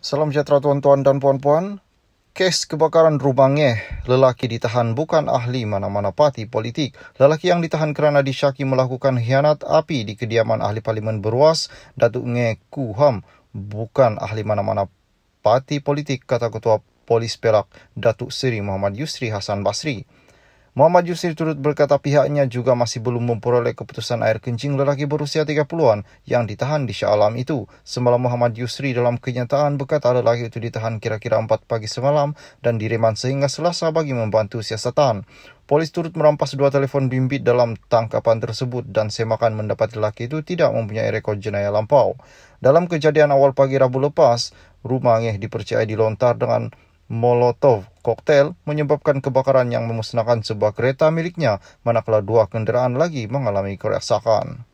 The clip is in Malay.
Salam sejahtera tuan-tuan dan puan-puan. Kes kebakaran rumahnya, lelaki ditahan bukan ahli mana-mana parti politik. Lelaki yang ditahan kerana disyaki melakukan hianat api di kediaman ahli parlimen beruas, Datuk Nge Kuham, bukan ahli mana-mana parti politik, kata Ketua Polis Perak, Datuk Seri Muhammad Yusri Hasan Basri. Muhammad Yusri turut berkata pihaknya juga masih belum memperoleh keputusan air kencing lelaki berusia 30-an yang ditahan di Shah Alam itu. Semalam Muhammad Yusri dalam kenyataan berkata lelaki itu ditahan kira-kira 4 pagi semalam dan direman sehingga selasa bagi membantu siasatan. Polis turut merampas dua telefon bimbit dalam tangkapan tersebut dan semakan mendapat lelaki itu tidak mempunyai rekod jenayah lampau. Dalam kejadian awal pagi Rabu lepas, rumahnya dipercayai dilontar dengan Molotov koktel menyebabkan kebakaran yang memusnahkan sebuah kereta miliknya, manakala dua kenderaan lagi mengalami kerosakan.